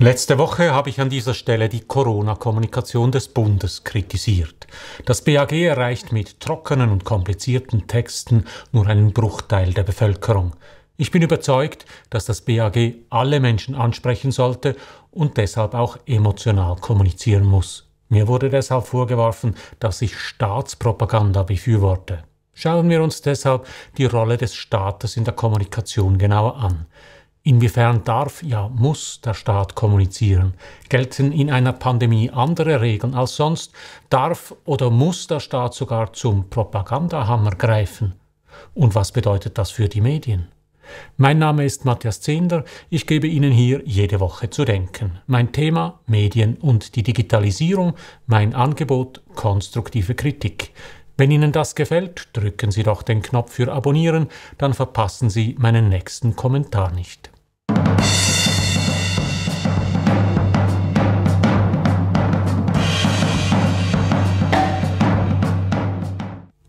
Letzte Woche habe ich an dieser Stelle die Corona-Kommunikation des Bundes kritisiert. Das BAG erreicht mit trockenen und komplizierten Texten nur einen Bruchteil der Bevölkerung. Ich bin überzeugt, dass das BAG alle Menschen ansprechen sollte und deshalb auch emotional kommunizieren muss. Mir wurde deshalb vorgeworfen, dass ich Staatspropaganda befürworte. Schauen wir uns deshalb die Rolle des Staates in der Kommunikation genauer an. Inwiefern darf, ja muss der Staat kommunizieren? Gelten in einer Pandemie andere Regeln als sonst? Darf oder muss der Staat sogar zum Propagandahammer greifen? Und was bedeutet das für die Medien? Mein Name ist Matthias Zehnder, ich gebe Ihnen hier jede Woche zu denken. Mein Thema Medien und die Digitalisierung, mein Angebot konstruktive Kritik. Wenn Ihnen das gefällt, drücken Sie doch den Knopf für Abonnieren, dann verpassen Sie meinen nächsten Kommentar nicht.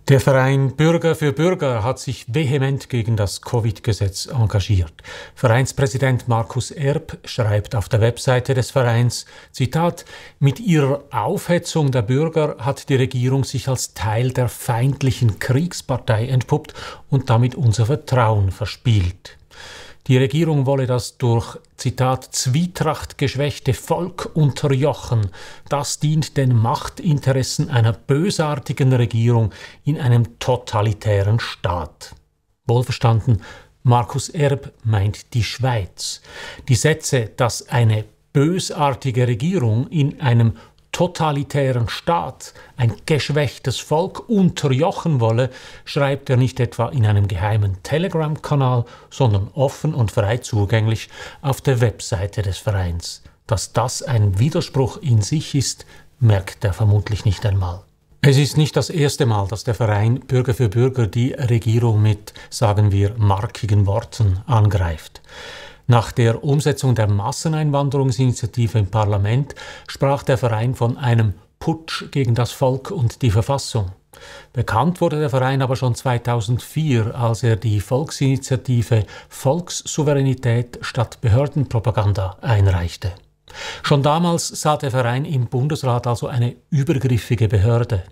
Der Verein Bürger für Bürger hat sich vehement gegen das Covid-Gesetz engagiert. Vereinspräsident Markus Erb schreibt auf der Webseite des Vereins, Zitat, mit ihrer Aufhetzung der Bürger hat die Regierung sich als Teil der feindlichen Kriegspartei entpuppt und damit unser Vertrauen verspielt. Die Regierung wolle das durch, Zitat, Zwietracht geschwächte Volk unterjochen. Das dient den Machtinteressen einer bösartigen Regierung in einem totalitären Staat. Wohlverstanden, Markus Erb meint die Schweiz. Die Sätze, dass eine bösartige Regierung in einem totalitären Staat ein geschwächtes Volk unterjochen wolle, schreibt er nicht etwa in einem geheimen Telegram-Kanal, sondern offen und frei zugänglich auf der Webseite des Vereins. Dass das ein Widerspruch in sich ist, merkt er vermutlich nicht einmal. Es ist nicht das erste Mal, dass der Verein Bürger für Bürger die Regierung mit, sagen wir, markigen Worten angreift. Nach der Umsetzung der Masseneinwanderungsinitiative im Parlament sprach der Verein von einem Putsch gegen das Volk und die Verfassung. Bekannt wurde der Verein aber schon 2004, als er die Volksinitiative Volkssouveränität statt Behördenpropaganda einreichte. Schon damals sah der Verein im Bundesrat also eine übergriffige Behörde.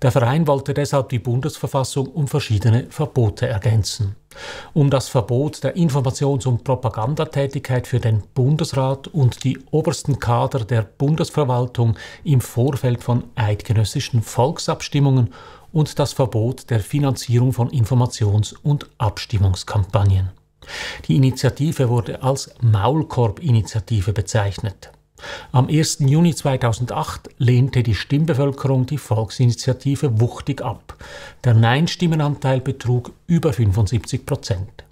Der Verein wollte deshalb die Bundesverfassung um verschiedene Verbote ergänzen. Um das Verbot der Informations- und Propagandatätigkeit für den Bundesrat und die obersten Kader der Bundesverwaltung im Vorfeld von eidgenössischen Volksabstimmungen und das Verbot der Finanzierung von Informations- und Abstimmungskampagnen. Die Initiative wurde als Maulkorb-Initiative bezeichnet. Am 1. Juni 2008 lehnte die Stimmbevölkerung die Volksinitiative wuchtig ab. Der Nein-Stimmenanteil betrug über 75 Prozent.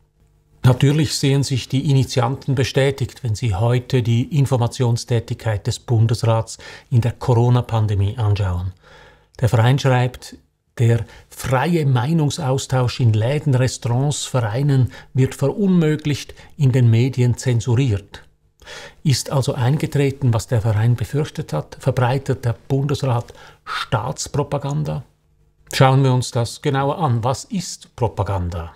Natürlich sehen sich die Initianten bestätigt, wenn sie heute die Informationstätigkeit des Bundesrats in der Corona-Pandemie anschauen. Der Verein schreibt, der freie Meinungsaustausch in Läden, Restaurants, Vereinen wird verunmöglicht, in den Medien zensuriert. Ist also eingetreten, was der Verein befürchtet hat, verbreitet der Bundesrat Staatspropaganda? Schauen wir uns das genauer an. Was ist Propaganda?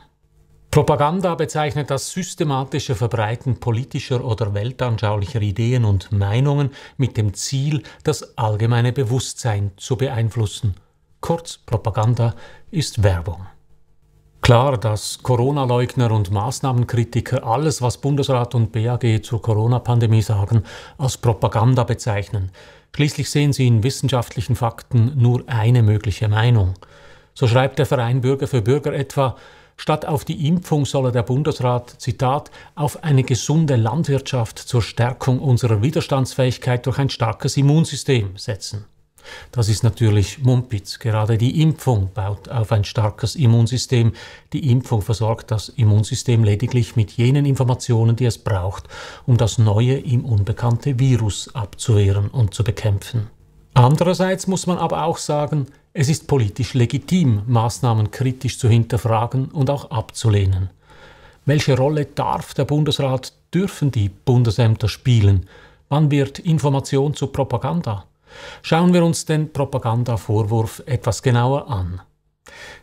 Propaganda bezeichnet das systematische Verbreiten politischer oder weltanschaulicher Ideen und Meinungen mit dem Ziel, das allgemeine Bewusstsein zu beeinflussen. Kurz, Propaganda ist Werbung. Klar, dass Corona-Leugner und Maßnahmenkritiker alles, was Bundesrat und BAG zur Corona-Pandemie sagen, als Propaganda bezeichnen. Schließlich sehen sie in wissenschaftlichen Fakten nur eine mögliche Meinung. So schreibt der Verein Bürger für Bürger etwa, statt auf die Impfung solle der Bundesrat, Zitat, auf eine gesunde Landwirtschaft zur Stärkung unserer Widerstandsfähigkeit durch ein starkes Immunsystem setzen. Das ist natürlich Mumpitz. Gerade die Impfung baut auf ein starkes Immunsystem. Die Impfung versorgt das Immunsystem lediglich mit jenen Informationen, die es braucht, um das neue, ihm unbekannte Virus abzuwehren und zu bekämpfen. Andererseits muss man aber auch sagen, es ist politisch legitim, Maßnahmen kritisch zu hinterfragen und auch abzulehnen. Welche Rolle darf der Bundesrat, dürfen die Bundesämter spielen? Wann wird Information zu Propaganda? Schauen wir uns den Propagandavorwurf etwas genauer an.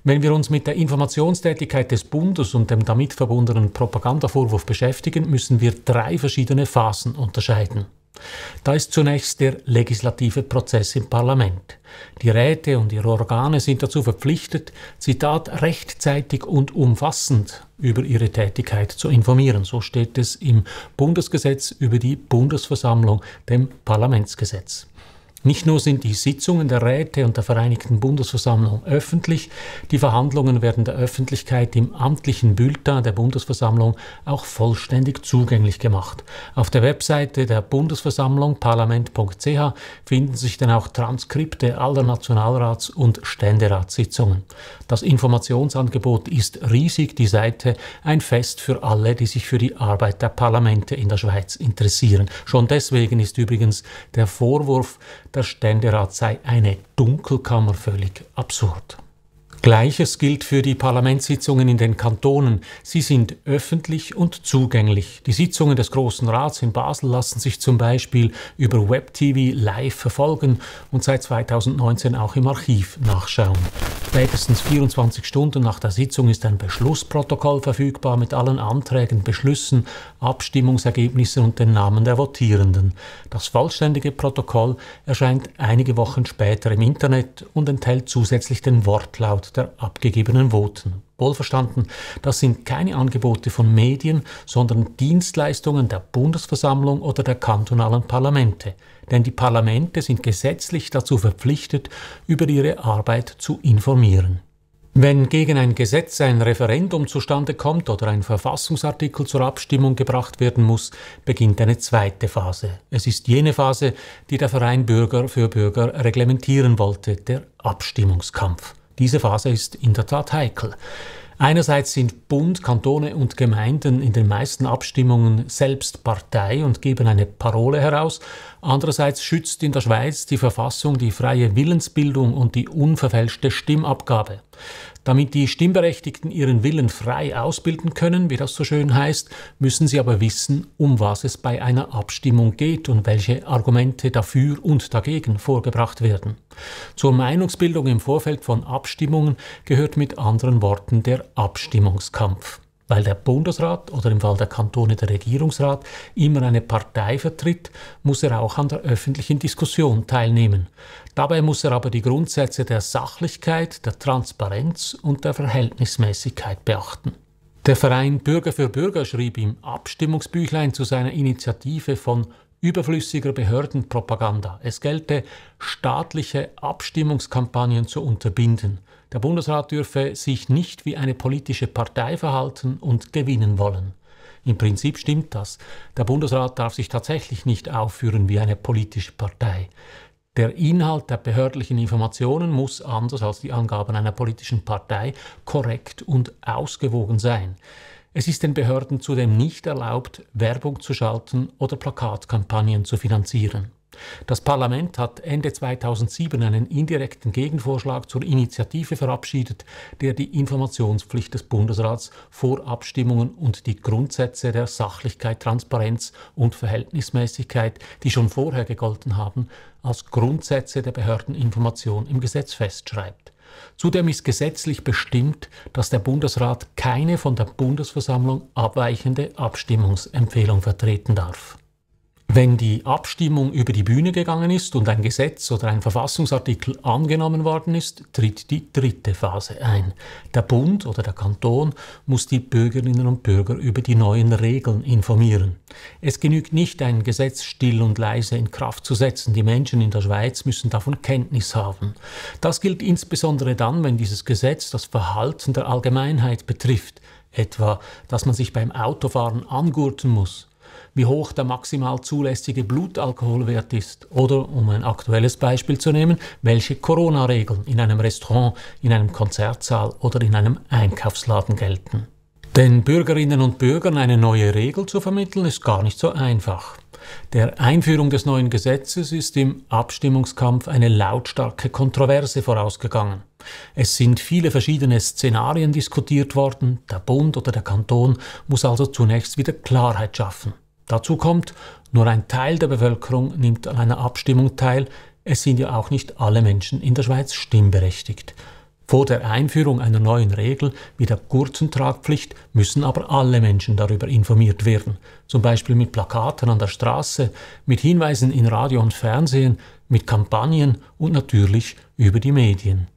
Wenn wir uns mit der Informationstätigkeit des Bundes und dem damit verbundenen Propagandavorwurf beschäftigen, müssen wir drei verschiedene Phasen unterscheiden. Da ist zunächst der legislative Prozess im Parlament. Die Räte und ihre Organe sind dazu verpflichtet, Zitat, rechtzeitig und umfassend über ihre Tätigkeit zu informieren. So steht es im Bundesgesetz über die Bundesversammlung, dem Parlamentsgesetz. Nicht nur sind die Sitzungen der Räte und der Vereinigten Bundesversammlung öffentlich, die Verhandlungen werden der Öffentlichkeit im amtlichen Bulletin der Bundesversammlung auch vollständig zugänglich gemacht. Auf der Webseite der Bundesversammlung parlament.ch finden sich dann auch Transkripte aller Nationalrats- und Ständeratssitzungen. Das Informationsangebot ist riesig, die Seite ein Fest für alle, die sich für die Arbeit der Parlamente in der Schweiz interessieren. Schon deswegen ist übrigens der Vorwurf, der Ständerat sei eine Dunkelkammer völlig absurd. Gleiches gilt für die Parlamentssitzungen in den Kantonen. Sie sind öffentlich und zugänglich. Die Sitzungen des Großen Rats in Basel lassen sich zum Beispiel über WebTV live verfolgen und seit 2019 auch im Archiv nachschauen. Spätestens 24 Stunden nach der Sitzung ist ein Beschlussprotokoll verfügbar mit allen Anträgen, Beschlüssen, Abstimmungsergebnissen und den Namen der Votierenden. Das vollständige Protokoll erscheint einige Wochen später im Internet und enthält zusätzlich den Wortlaut der abgegebenen Voten. Wohlverstanden, das sind keine Angebote von Medien, sondern Dienstleistungen der Bundesversammlung oder der kantonalen Parlamente. Denn die Parlamente sind gesetzlich dazu verpflichtet, über ihre Arbeit zu informieren. Wenn gegen ein Gesetz ein Referendum zustande kommt oder ein Verfassungsartikel zur Abstimmung gebracht werden muss, beginnt eine zweite Phase. Es ist jene Phase, die der Verein Bürger für Bürger reglementieren wollte, der Abstimmungskampf. Diese Phase ist in der Tat heikel. Einerseits sind Bund, Kantone und Gemeinden in den meisten Abstimmungen selbst Partei und geben eine Parole heraus, Andererseits schützt in der Schweiz die Verfassung die freie Willensbildung und die unverfälschte Stimmabgabe. Damit die Stimmberechtigten ihren Willen frei ausbilden können, wie das so schön heißt, müssen sie aber wissen, um was es bei einer Abstimmung geht und welche Argumente dafür und dagegen vorgebracht werden. Zur Meinungsbildung im Vorfeld von Abstimmungen gehört mit anderen Worten der Abstimmungskampf weil der Bundesrat oder im Fall der Kantone der Regierungsrat immer eine Partei vertritt, muss er auch an der öffentlichen Diskussion teilnehmen. Dabei muss er aber die Grundsätze der Sachlichkeit, der Transparenz und der Verhältnismäßigkeit beachten. Der Verein Bürger für Bürger schrieb im Abstimmungsbüchlein zu seiner Initiative von überflüssiger Behördenpropaganda. Es gelte, staatliche Abstimmungskampagnen zu unterbinden. Der Bundesrat dürfe sich nicht wie eine politische Partei verhalten und gewinnen wollen. Im Prinzip stimmt das. Der Bundesrat darf sich tatsächlich nicht aufführen wie eine politische Partei. Der Inhalt der behördlichen Informationen muss, anders als die Angaben einer politischen Partei, korrekt und ausgewogen sein. Es ist den Behörden zudem nicht erlaubt, Werbung zu schalten oder Plakatkampagnen zu finanzieren. Das Parlament hat Ende 2007 einen indirekten Gegenvorschlag zur Initiative verabschiedet, der die Informationspflicht des Bundesrats vor Abstimmungen und die Grundsätze der Sachlichkeit, Transparenz und Verhältnismäßigkeit, die schon vorher gegolten haben, als Grundsätze der Behördeninformation im Gesetz festschreibt. Zudem ist gesetzlich bestimmt, dass der Bundesrat keine von der Bundesversammlung abweichende Abstimmungsempfehlung vertreten darf. Wenn die Abstimmung über die Bühne gegangen ist und ein Gesetz oder ein Verfassungsartikel angenommen worden ist, tritt die dritte Phase ein. Der Bund oder der Kanton muss die Bürgerinnen und Bürger über die neuen Regeln informieren. Es genügt nicht, ein Gesetz still und leise in Kraft zu setzen. Die Menschen in der Schweiz müssen davon Kenntnis haben. Das gilt insbesondere dann, wenn dieses Gesetz das Verhalten der Allgemeinheit betrifft etwa dass man sich beim Autofahren angurten muss wie hoch der maximal zulässige Blutalkoholwert ist oder, um ein aktuelles Beispiel zu nehmen, welche Corona-Regeln in einem Restaurant, in einem Konzertsaal oder in einem Einkaufsladen gelten. Den Bürgerinnen und Bürgern eine neue Regel zu vermitteln, ist gar nicht so einfach. Der Einführung des neuen Gesetzes ist im Abstimmungskampf eine lautstarke Kontroverse vorausgegangen. Es sind viele verschiedene Szenarien diskutiert worden, der Bund oder der Kanton muss also zunächst wieder Klarheit schaffen. Dazu kommt, nur ein Teil der Bevölkerung nimmt an einer Abstimmung teil, es sind ja auch nicht alle Menschen in der Schweiz stimmberechtigt. Vor der Einführung einer neuen Regel wie der kurzen Tragpflicht müssen aber alle Menschen darüber informiert werden, zum Beispiel mit Plakaten an der Straße, mit Hinweisen in Radio und Fernsehen, mit Kampagnen und natürlich über die Medien.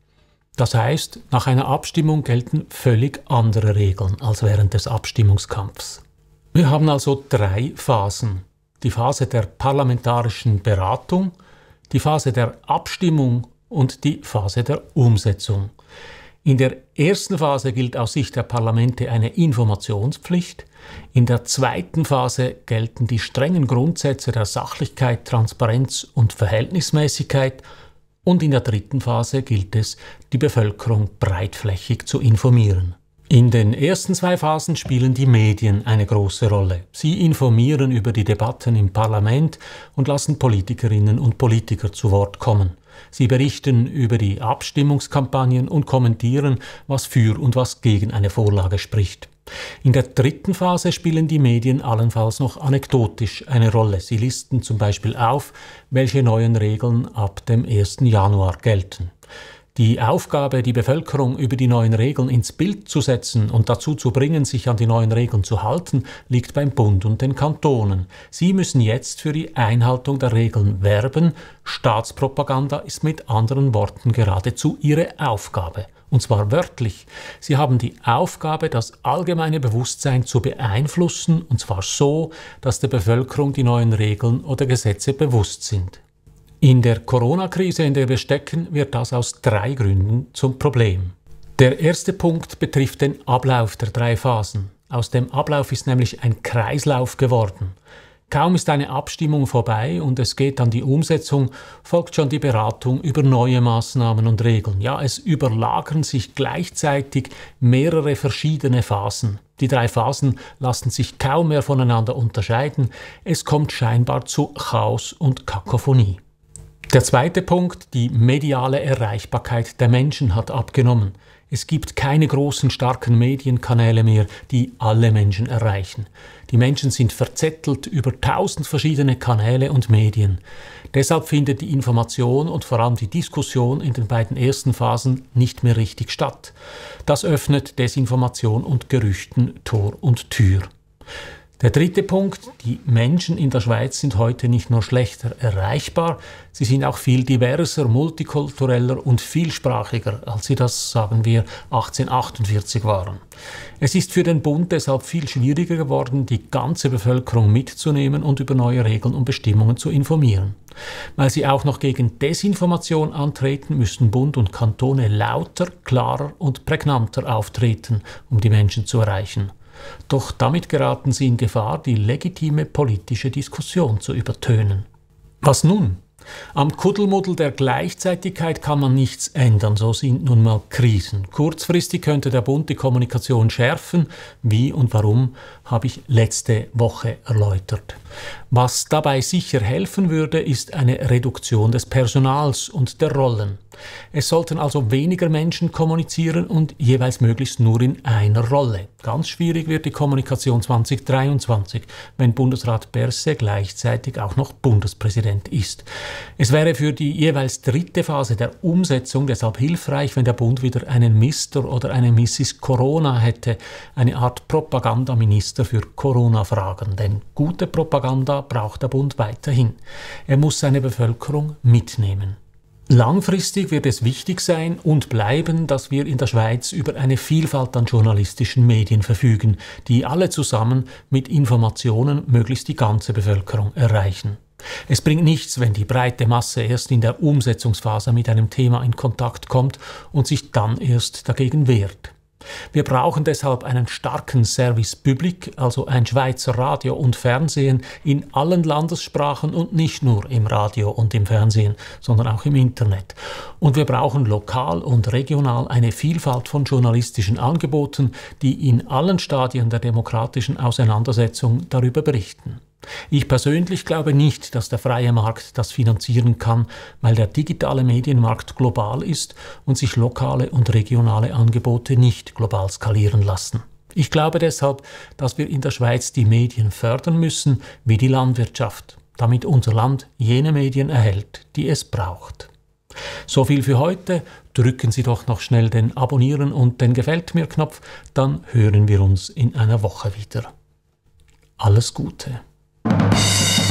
Das heißt, nach einer Abstimmung gelten völlig andere Regeln als während des Abstimmungskampfs. Wir haben also drei Phasen. Die Phase der parlamentarischen Beratung, die Phase der Abstimmung und die Phase der Umsetzung. In der ersten Phase gilt aus Sicht der Parlamente eine Informationspflicht, in der zweiten Phase gelten die strengen Grundsätze der Sachlichkeit, Transparenz und Verhältnismäßigkeit und in der dritten Phase gilt es, die Bevölkerung breitflächig zu informieren. In den ersten zwei Phasen spielen die Medien eine große Rolle. Sie informieren über die Debatten im Parlament und lassen Politikerinnen und Politiker zu Wort kommen. Sie berichten über die Abstimmungskampagnen und kommentieren, was für und was gegen eine Vorlage spricht. In der dritten Phase spielen die Medien allenfalls noch anekdotisch eine Rolle. Sie listen zum Beispiel auf, welche neuen Regeln ab dem 1. Januar gelten die Aufgabe, die Bevölkerung über die neuen Regeln ins Bild zu setzen und dazu zu bringen, sich an die neuen Regeln zu halten, liegt beim Bund und den Kantonen. Sie müssen jetzt für die Einhaltung der Regeln werben. Staatspropaganda ist mit anderen Worten geradezu ihre Aufgabe. Und zwar wörtlich. Sie haben die Aufgabe, das allgemeine Bewusstsein zu beeinflussen, und zwar so, dass der Bevölkerung die neuen Regeln oder Gesetze bewusst sind. In der Corona-Krise, in der wir stecken, wird das aus drei Gründen zum Problem. Der erste Punkt betrifft den Ablauf der drei Phasen. Aus dem Ablauf ist nämlich ein Kreislauf geworden. Kaum ist eine Abstimmung vorbei und es geht an die Umsetzung, folgt schon die Beratung über neue Maßnahmen und Regeln. Ja, es überlagern sich gleichzeitig mehrere verschiedene Phasen. Die drei Phasen lassen sich kaum mehr voneinander unterscheiden. Es kommt scheinbar zu Chaos und Kakophonie. Der zweite Punkt, die mediale Erreichbarkeit der Menschen hat abgenommen. Es gibt keine großen, starken Medienkanäle mehr, die alle Menschen erreichen. Die Menschen sind verzettelt über tausend verschiedene Kanäle und Medien. Deshalb findet die Information und vor allem die Diskussion in den beiden ersten Phasen nicht mehr richtig statt. Das öffnet Desinformation und Gerüchten Tor und Tür. Der dritte Punkt, die Menschen in der Schweiz sind heute nicht nur schlechter erreichbar, sie sind auch viel diverser, multikultureller und vielsprachiger, als sie das, sagen wir, 1848 waren. Es ist für den Bund deshalb viel schwieriger geworden, die ganze Bevölkerung mitzunehmen und über neue Regeln und Bestimmungen zu informieren. Weil sie auch noch gegen Desinformation antreten, müssen Bund und Kantone lauter, klarer und prägnanter auftreten, um die Menschen zu erreichen. Doch damit geraten sie in Gefahr, die legitime politische Diskussion zu übertönen. Was nun? Am Kuddelmuddel der Gleichzeitigkeit kann man nichts ändern, so sind nun mal Krisen. Kurzfristig könnte der Bund die Kommunikation schärfen, wie und warum habe ich letzte Woche erläutert. Was dabei sicher helfen würde, ist eine Reduktion des Personals und der Rollen. Es sollten also weniger Menschen kommunizieren und jeweils möglichst nur in einer Rolle. Ganz schwierig wird die Kommunikation 2023, wenn Bundesrat Berse gleichzeitig auch noch Bundespräsident ist. Es wäre für die jeweils dritte Phase der Umsetzung deshalb hilfreich, wenn der Bund wieder einen Mister oder eine Mrs. Corona hätte, eine Art Propagandaminister für Corona-Fragen. Denn gute Propaganda Propaganda braucht der Bund weiterhin. Er muss seine Bevölkerung mitnehmen. Langfristig wird es wichtig sein und bleiben, dass wir in der Schweiz über eine Vielfalt an journalistischen Medien verfügen, die alle zusammen mit Informationen möglichst die ganze Bevölkerung erreichen. Es bringt nichts, wenn die breite Masse erst in der Umsetzungsphase mit einem Thema in Kontakt kommt und sich dann erst dagegen wehrt. Wir brauchen deshalb einen starken Service Public, also ein Schweizer Radio und Fernsehen in allen Landessprachen und nicht nur im Radio und im Fernsehen, sondern auch im Internet. Und wir brauchen lokal und regional eine Vielfalt von journalistischen Angeboten, die in allen Stadien der demokratischen Auseinandersetzung darüber berichten. Ich persönlich glaube nicht, dass der freie Markt das finanzieren kann, weil der digitale Medienmarkt global ist und sich lokale und regionale Angebote nicht global skalieren lassen. Ich glaube deshalb, dass wir in der Schweiz die Medien fördern müssen wie die Landwirtschaft, damit unser Land jene Medien erhält, die es braucht. So viel für heute. Drücken Sie doch noch schnell den Abonnieren und den Gefällt mir Knopf, dann hören wir uns in einer Woche wieder. Alles Gute. you